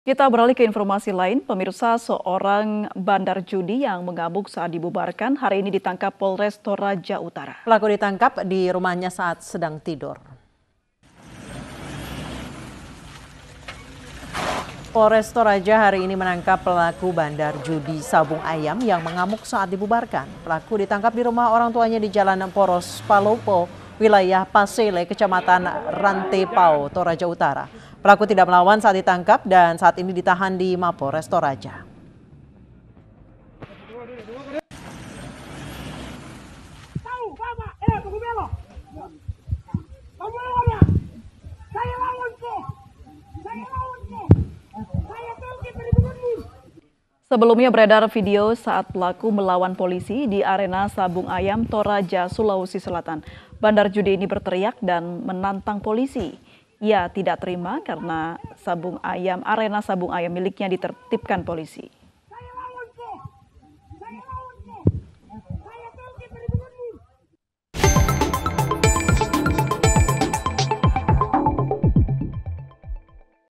Kita beralih ke informasi lain, pemirsa seorang bandar judi yang mengamuk saat dibubarkan hari ini ditangkap Polres Toraja Utara. Pelaku ditangkap di rumahnya saat sedang tidur. Polres Toraja hari ini menangkap pelaku bandar judi sabung ayam yang mengamuk saat dibubarkan. Pelaku ditangkap di rumah orang tuanya di Jalan Poros Palopo, wilayah Pasele, Kecamatan Rantepau, Toraja Utara. Pelaku tidak melawan saat ditangkap dan saat ini ditahan di Mapores Toraja. Sebelumnya beredar video saat pelaku melawan polisi di arena Sabung Ayam Toraja, Sulawesi Selatan. Bandar judi ini berteriak dan menantang polisi. Ia tidak terima karena Sabung Ayam Arena Sabung Ayam miliknya ditertibkan polisi.